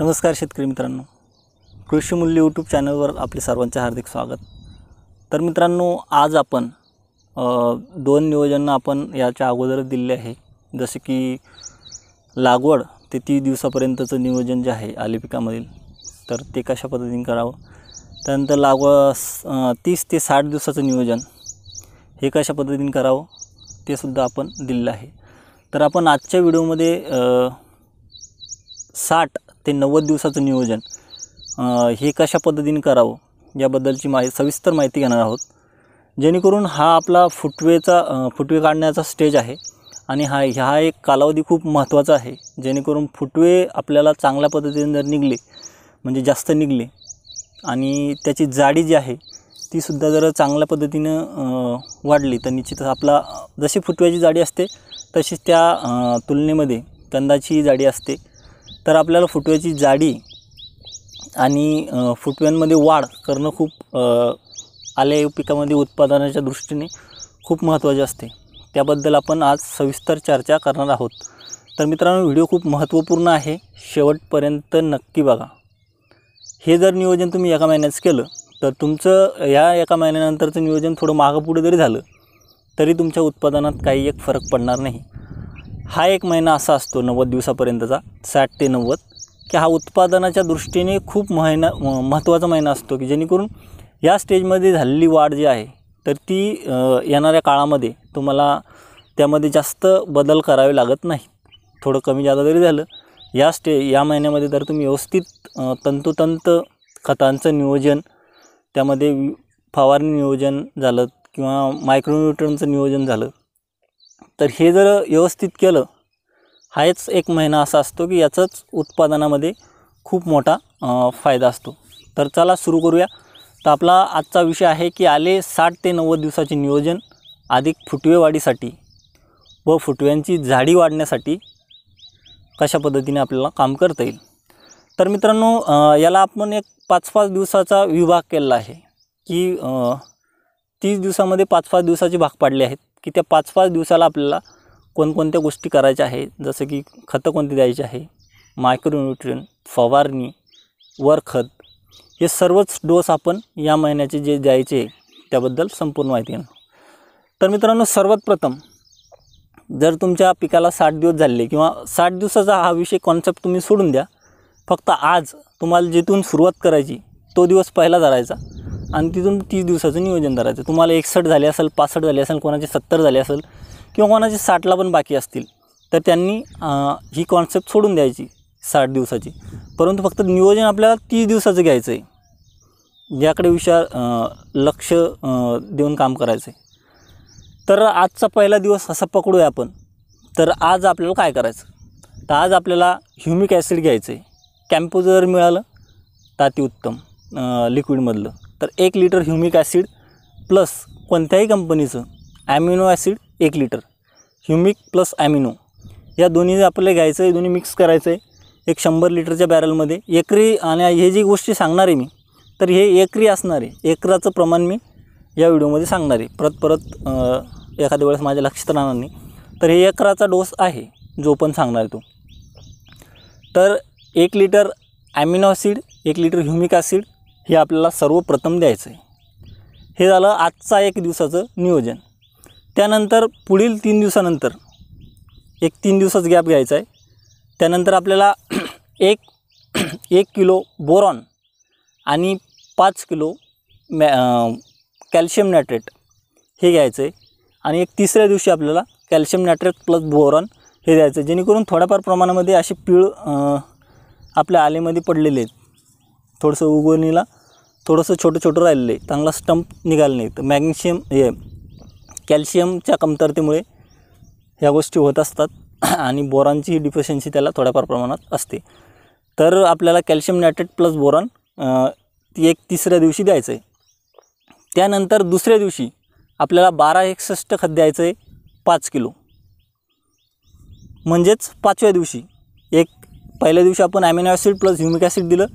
नमस्कार शेतकरी मित्रांनो कृषी मूल्य यूट्यूब चॅनलवर आपले सर्वांचे हार्दिक स्वागत तर मित्रांनो आज आपण दोन नियोजन आपण याच्या अगोदर दिले आहे जसे की लागवड ते तीस दिवसापर्यंतचं नियोजन जे आहे आले पिकामधील तर ते कशा पद्धतीने करावं त्यानंतर लागव तीस ते साठ दिवसाचं नियोजन हे कशा पद्धतीने करावं ते सुद्धा आपण दिलेलं आहे तर आपण आजच्या व्हिडिओमध्ये साठ ते नव्वद दिवसाचं नियोजन हे कशा पद्धतीने करावं याबद्दलची माहि सविस्तर माहिती घेणार आहोत जेणेकरून हा आपला फुटवेचा फुटवे काढण्याचा स्टेज आहे आणि हा ह्या एक कालावधी खूप महत्त्वाचा आहे जेणेकरून फुटवे आपल्याला चांगल्या पद्धतीने जर निघले म्हणजे जास्त निघले आणि त्याची जाडी जी आहे तीसुद्धा जर चांगल्या पद्धतीनं वाढली तर निश्चितच आपला जशी फुटव्याची जाडी असते तशीच त्या तुलनेमध्ये कंदाची जाडी असते तर आपल्याला फुटव्याची जाडी आणि फुटव्यांमध्ये वाढ करणं खूप आले पिकामध्ये उत्पादनाच्या दृष्टीने खूप महत्त्वाचे असते त्याबद्दल आपण आज सविस्तर चर्चा करणार आहोत तर मित्रांनो व्हिडिओ खूप महत्त्वपूर्ण आहे शेवटपर्यंत नक्की बघा हे जर नियोजन तुम्ही एका महिन्याचं केलं तर तुमचं या एका महिन्यानंतरचं नियोजन थोडं मागं पुढे जरी झालं तरी तुमच्या उत्पादनात काही एक फरक पडणार नाही हा एक महिना असा असतो नव्वद दिवसापर्यंतचा साठ ते नव्वद की हा उत्पादनाच्या दृष्टीने खूप महिना महत्त्वाचा महिना असतो की जेणेकरून या स्टेजमध्ये झालेली वाढ जी आहे तर ती येणाऱ्या काळामध्ये तुम्हाला त्यामध्ये जास्त बदल करावे लागत नाही थोडं कमी जादा जरी झालं या स्टे या महिन्यामध्ये जर तुम्ही व्यवस्थित तंतोतंत खतांचं नियोजन त्यामध्ये फवारणी नियोजन झालं किंवा मायक्रोन्युट्रनचं नियोजन झालं तर हे जर व्यवस्थित केलं हाच एक महिना असा असतो की याचाच उत्पादनामध्ये खूप मोठा फायदा असतो तर चला सुरू करूया तर आपला आजचा विषय आहे की आले साठ ते नव्वद दिवसाचे नियोजन अधिक फुटवे वाढीसाठी व फुटव्यांची झाडी वाढण्यासाठी कशा पद्धतीने आपल्याला काम करता येईल तर मित्रांनो याला आपण एक पाच पाच दिवसाचा विभाग केलेला आहे की तीस दिवसामध्ये पाच पाच दिवसाचे भाग पाडले आहेत की त्या पाच पाच दिवसाला आपल्याला कोणकोणत्या गोष्टी करायच्या आहे जसं की खतं कोणती द्यायची आहे मायक्रोन्युट्रियन फवारणी वर खत हे सर्वच डोस आपण या महिन्याचे जे द्यायचे त्याबद्दल संपूर्ण माहिती तर मित्रांनो सर्वात प्रथम जर तुमच्या पिकाला साठ दिवस झाले किंवा साठ दिवसाचा हा विषय कॉन्सेप्ट तुम्ही सोडून द्या फक्त आज तुम्हाला जिथून सुरुवात करायची तो दिवस पहिला धरायचा आणि तिथून तीस दिवसाचं नियोजन करायचं तुम्हाला एकसठ झाले असेल पासष्ट झाले असेल कोणाचे सत्तर झाले असेल किंवा कोणाचे साठला पण बाकी असतील तर त्यांनी ही कॉन्सेप्ट सोडून द्यायची साठ दिवसाची परंतु फक्त नियोजन आपल्याला तीस दिवसाचं घ्यायचं आहे ज्याकडे विचार लक्ष देऊन काम करायचं आहे तर आजचा पहिला दिवस असा पकडूया आपण तर आज आपल्याला काय करायचं तर आज आपल्याला ह्युमिक ॲसिड घ्यायचं आहे कॅम्पो जर मिळालं ताती उत्तम लिक्विडमधलं तर एक लिटर ह्युमिक ॲसिड प्लस कोणत्याही कंपनीचं ॲमिनो ॲसिड एक लिटर ह्युमिक प्लस ॲमिनो या दोन्ही आपल्याला घ्यायचं आहे दोन्ही मिक्स करायचं आहे एक शंभर लिटरच्या बॅरलमध्ये एकरी आणि हे जी गोष्टी सांगणार आहे मी तर हे एकरी असणार आहे एकराचं प्रमाण मी या व्हिडिओमध्ये सांगणार आहे परत परत एखाद्या वेळेस माझ्या लक्षात राहणार नाही तर हे एकराचा डोस आहे जो पण सांगणार आहे तो तर एक लिटर ॲमिनो ॲसिड एक लिटर ह्युमिक ॲसिड हे आपल्याला सर्वप्रथम द्यायचं आहे हे झालं आजचा एक दिवसाचं नियोजन त्यानंतर पुढील तीन दिवसानंतर एक तीन दिवसाच गॅप घ्यायचा आहे त्यानंतर आपल्याला एक एक किलो बोरॉन आणि पाच किलो मॅ कॅल्शियम नायट्रेट हे घ्यायचं आहे आणि एक तिसऱ्या दिवशी आपल्याला कॅल्शियम नायट्रेट प्लस बोरॉन हे द्यायचं आहे जेणेकरून थोड्याफार प्रमाणामध्ये असे पीळ आपल्या आलेमध्ये पडलेले आहेत थोडंसं उगवणीला थोडंसं छोटं छोटं राहिलेलं आहे चांगला स्टंप निघाला नाही तर मॅग्नेशियम हे कॅल्शियमच्या कमतरतेमुळे ह्या गोष्टी होत असतात आणि बोरांची डिफिशियन्सी त्याला थोड्याफार प्रमाणात असते तर आपल्याला कॅल्शियम नायट्रेट प्लस बोरॉन ती एक तिसऱ्या दिवशी द्यायचं आहे त्यानंतर दुसऱ्या दिवशी आपल्याला बारा एकसष्ट खत द्यायचं आहे पाच किलो म्हणजेच पाचव्या दिवशी एक पहिल्या दिवशी आपण ॲसिड प्लस ह्युमिक ॲसिड दिलं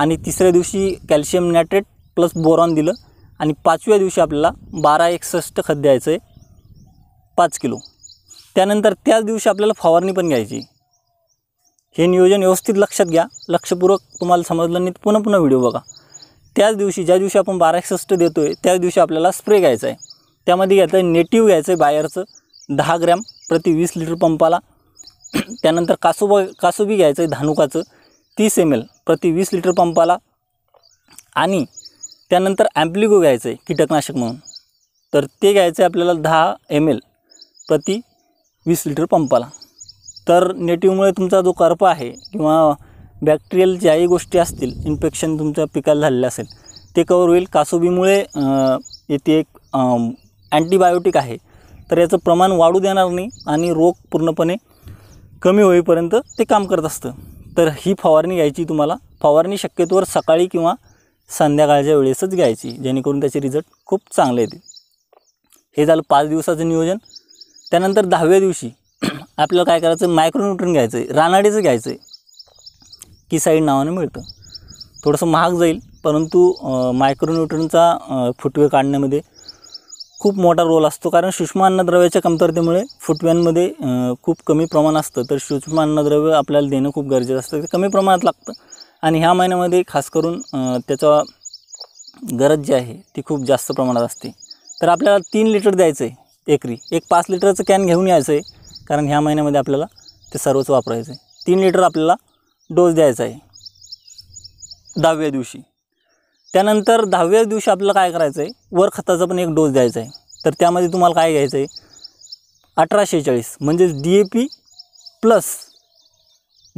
आणि तिसऱ्या दिवशी कॅल्शियम नायट्रेट प्लस बोरॉन दिलं आणि पाचव्या दिवशी आपल्याला बारा एकसष्ट खत द्यायचं आहे पाच किलो त्यानंतर त्याच दिवशी आपल्याला फवारणी पण घ्यायची हे नियोजन व्यवस्थित लक्षात घ्या लक्षपूर्वक तुम्हाला समजलं नाही तर पुन्हा पुन्हा व्हिडिओ बघा त्याच दिवशी ज्या दिवशी आपण बारा एकसष्ट देतो आहे त्याच दिवशी आपल्याला स्प्रे घ्यायचा आहे त्यामध्ये घ्यायचं आहे नेटिव्ह घ्यायचं आहे बाहेरचं दहा ग्रॅम प्रति वीस लिटर पंपाला त्यानंतर कासोबा कासोबी घ्यायचं आहे धानुकाचं तीस एम एल प्रति वीस लिटर पंपाला आणि त्यानंतर ॲम्प्लिगो घ्यायचं आहे कीटकनाशक म्हणून तर ते घ्यायचं आहे आपल्याला दहा एम एल प्रति वीस लिटर पंपाला तर नेटिव्हमुळे तुमचा जो कर्प आहे किंवा बॅक्टेरियल ज्याही गोष्टी असतील इन्फेक्शन तुमच्या पिकाला झालेलं असेल ते कवर होईल कासोबीमुळे येथे एक अँटीबायोटिक आहे तर याचं प्रमाण वाढू देणार नाही आणि रोग पूर्णपणे कमी होईपर्यंत ते काम करत असतं तर ही फवारणी घ्यायची तुम्हाला फवारणी शक्यतोवर सकाळी किंवा संध्याकाळच्या वेळेसच घ्यायची जेणेकरून त्याचे रिझल्ट खूप चांगले येते हे झालं पाच दिवसाचं नियोजन त्यानंतर दहाव्या दिवशी आपल्याला काय करायचं मायक्रोन्यूट्रन घ्यायचं आहे रानाडेचं घ्यायचं आहे की साईड नावाने मिळतं थोडंसं महाग जाईल परंतु मायक्रोन्यूट्रनचा फुटवे काढण्यामध्ये खूप मोठा रोल असतो कारण सूक्ष्म अन्नद्रव्याच्या कमतरतेमुळे फुटव्यांमध्ये खूप कमी प्रमाण असतं तर सूक्ष्म अन्नद्रव्य आपल्याला देणं खूप गरजेचं असतं ते कमी प्रमाणात लागतं आणि ह्या महिन्यामध्ये खास करून त्याचा गरज जी आहे ती खूप जास्त प्रमाणात असते तर आपल्याला तीन लिटर द्यायचं आहे एकरी एक पाच लिटरचं कॅन घेऊन यायचं आहे कारण ह्या महिन्यामध्ये आपल्याला ते सर्वच वापरायचं आहे तीन लिटर आपल्याला डोस द्यायचा आहे दहाव्या दिवशी त्यानंतर दहाव्या दिवशी आपल्याला काय करायचं आहे वर खताचा पण एक डोस द्यायचा आहे तर त्यामध्ये तुम्हाला काय घ्यायचं आहे अठराशे चाळीस म्हणजेच डी ए पी प्लस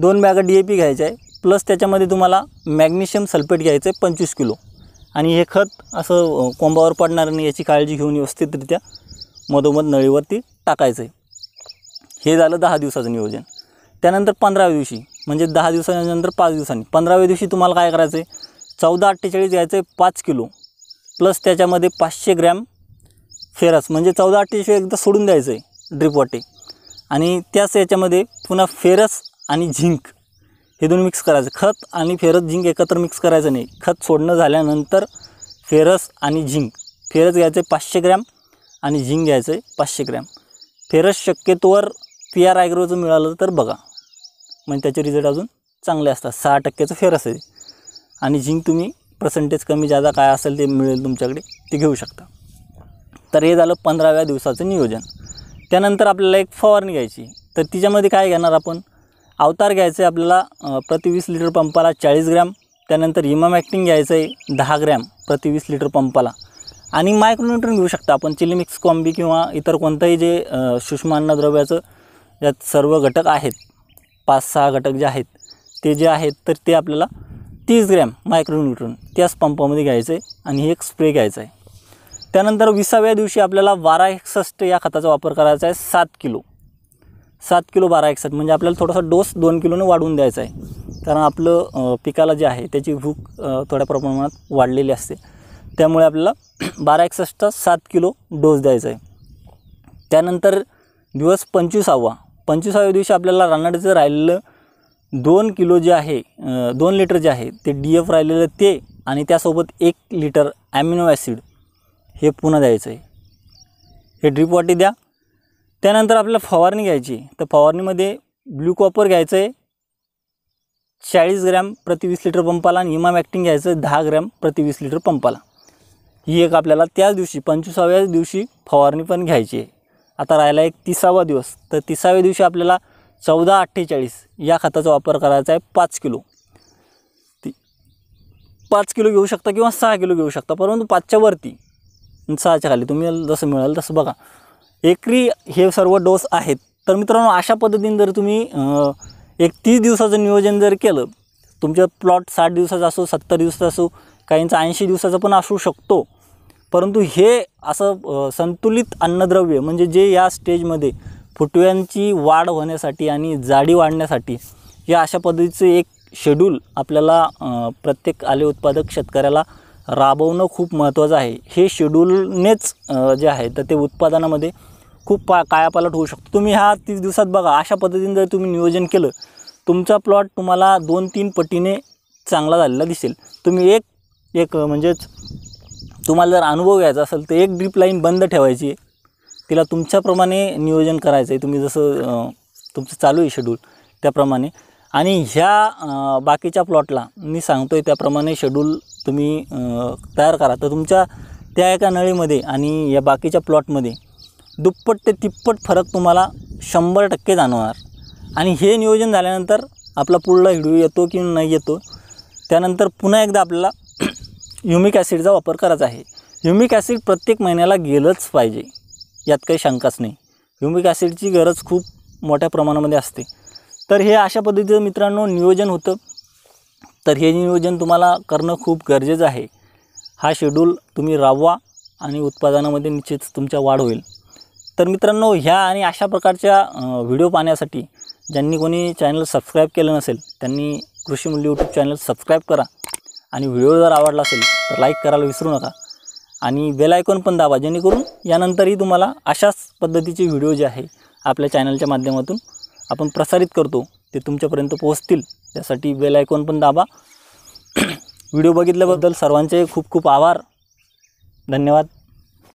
दोन बॅगा डी ए पी घ्यायचं आहे प्लस त्याच्यामध्ये तुम्हाला मॅग्नेशियम सल्फेट घ्यायचं आहे पंचवीस किलो आणि हे खत असं कोंबावर पडणार नाही याची काळजी घेऊन व्यवस्थितरित्या मधोमध नळीवरती टाकायचं आहे हे झालं दहा दिवसाचं नियोजन त्यानंतर पंधराव्या दिवशी म्हणजे दहा दिवसानंतर पाच दिवसांनी पंधराव्या दिवशी तुम्हाला काय करायचं आहे चौदा अठ्ठेचाळीस घ्यायचं आहे पाच किलो प्लस त्याच्यामध्ये पाचशे ग्रॅम फेरस म्हणजे चौदा अठ्ठेचाळीस एकदा सोडून द्यायचं आहे ड्रिपवाटे आणि त्याच याच्यामध्ये पुन्हा फेरस आणि झिंक हे दोन मिक्स करायचं खत आणि फेरस झिंक एकत्र मिक्स करायचं नाही खत सोडणं झाल्यानंतर फेरस आणि झिंक फेरस घ्यायचं आहे पाचशे ग्रॅम आणि झिंक घ्यायचं आहे पाचशे ग्रॅम फेरस शक्यतोवर पी आर आयग्रोचं मिळालं तर बघा म्हणजे त्याचे रिझल्ट अजून चांगले असतात सहा टक्क्याचं फेरस आहे आणि झिंक तुम्ही पर्सेंटेज कमी जादा काय असेल ते मिळेल तुमच्याकडे ते घेऊ शकता तर हे झालं पंधराव्या दिवसाचं नियोजन त्यानंतर आपल्याला एक फवारणी घ्यायची तर तिच्यामध्ये काय घेणार आपण अवतार घ्यायचं आहे आपल्याला प्रति वीस लिटर पंपाला चाळीस ग्रॅम त्यानंतर ॲक्टिंग घ्यायचं आहे दहा ग्रॅम प्रति वीस लिटर पंपाला आणि मायक्रोन्युट्रन घेऊ शकता आपण चिलीमिक्स कॉम्बी किंवा इतर कोणतंही जे अन्नद्रव्याचं ज्यात सर्व घटक आहेत पाच सहा घटक जे आहेत ते जे आहेत तर ते आपल्याला तीस ग्रॅम मायक्रोन्यूट्रॉन त्याच पंपामध्ये घ्यायचं आहे आणि एक स्प्रे घ्यायचा आहे त्यानंतर विसाव्या दिवशी आपल्याला बारा एकसष्ट या खताचा वापर करायचा आहे सात किलो सात किलो बारा एकसष्ट म्हणजे आपल्याला थोडासा डोस दोन किलोने वाढवून द्यायचा आहे कारण आपलं पिकाला जे आहे त्याची भूक थोड्या प्रमाणात वाढलेली असते त्यामुळे आपल्याला बारा एकसष्ट सात किलो डोस द्यायचा आहे त्यानंतर दिवस पंचवीसावा पंचवीसाव्या दिवशी आपल्याला रानडचं राहिलेलं दोन किलो जे आहे दोन लिटर जे आहे ते डी एफ राहिलेलं ते आणि त्यासोबत एक लिटर ॲमिनो ॲसिड हे पुन्हा द्यायचं आहे हे ड्रीप वाटी द्या त्यानंतर आपल्याला फवारणी घ्यायची तर फवारणीमध्ये ब्लू कॉपर घ्यायचं आहे चाळीस ग्रॅम प्रति वीस लिटर पंपाला आणि इमाम ॲक्टिंग घ्यायचं दहा ग्रॅम प्रति वीस लिटर पंपाला ही एक आपल्याला त्याच दिवशी पंचवीसाव्या दिवशी फवारणी पण घ्यायची आहे आता राहिला एक तिसावा दिवस तर तिसाव्या दिवशी आपल्याला चौदा अठ्ठेचाळीस या खताचा वापर करायचा आहे पाच किलो ती पाच किलो घेऊ शकता किंवा सहा किलो घेऊ शकता परंतु पाचच्या वरती सहाच्या खाली तुम्ही जसं मिळाल तसं बघा एकरी हे सर्व डोस आहेत तर मित्रांनो अशा पद्धतीने जर तुम्ही एक तीस दिवसाचं नियोजन जर केलं तुमचं प्लॉट साठ दिवसाचा असो सत्तर दिवसाचा असो काहींचा ऐंशी दिवसाचा पण असू शकतो परंतु हे असं संतुलित अन्नद्रव्य म्हणजे जे या स्टेजमध्ये फुटव्यांची वाढ होण्यासाठी आणि जाडी वाढण्यासाठी या अशा पद्धतीचं एक शेड्यूल आपल्याला प्रत्येक आले उत्पादक शेतकऱ्याला राबवणं खूप महत्त्वाचं आहे हे शेड्यूलनेच जे आहे तर ते उत्पादनामध्ये खूप पा कायापालट होऊ शकतो तुम्ही हा तीस दिवसात बघा अशा पद्धतीने जर तुम्ही नियोजन केलं तुमचा प्लॉट तुम्हाला दोन तीन पटीने चांगला झालेला दिसेल तुम्ही एक एक म्हणजेच तुम्हाला जर अनुभव घ्यायचा असेल तर एक ड्रीप लाईन बंद ठेवायची तिला तुमच्याप्रमाणे नियोजन करायचं आहे तुम्ही जसं तुमचं चालू आहे शेड्यूल त्याप्रमाणे आणि ह्या बाकीच्या प्लॉटला मी सांगतो आहे त्याप्रमाणे शेड्यूल तुम्ही तयार करा तर तुमच्या त्या एका नळीमध्ये आणि या बाकीच्या प्लॉटमध्ये दुप्पट ते तिप्पट फरक तुम्हाला शंभर टक्के जाणवणार आणि हे नियोजन झाल्यानंतर आपला पुढला हिडू येतो की नाही येतो त्यानंतर पुन्हा एकदा आपल्याला युमिक ॲसिडचा वापर करायचा आहे युमिक ॲसिड प्रत्येक महिन्याला गेलंच पाहिजे यात काही शंकाच नाही ह्युमिक ॲसिडची गरज खूप मोठ्या प्रमाणामध्ये असते तर हे अशा पद्धतीचं मित्रांनो नियोजन होतं तर हे नियोजन तुम्हाला करणं खूप गरजेचं आहे हा शेड्यूल तुम्ही राबवा आणि उत्पादनामध्ये निश्चित तुमच्या वाढ होईल तर मित्रांनो ह्या आणि अशा प्रकारच्या व्हिडिओ पाहण्यासाठी ज्यांनी कोणी चॅनल सबस्क्राईब केलं नसेल त्यांनी कृषीमूल्य यूट्यूब चॅनल सबस्क्राईब करा आणि व्हिडिओ जर आवडला असेल तर लाईक करायला विसरू नका आणि बेलायकॉन पण दाबा जेणेकरून यानंतरही तुम्हाला अशाच पद्धतीचे व्हिडिओ जे आहे आपल्या चॅनलच्या माध्यमातून आपण प्रसारित करतो ते तुमच्यापर्यंत पोहोचतील त्यासाठी बेलायकॉन पण दाबा व्हिडिओ बघितल्याबद्दल सर्वांचे खूप खूप आभार धन्यवाद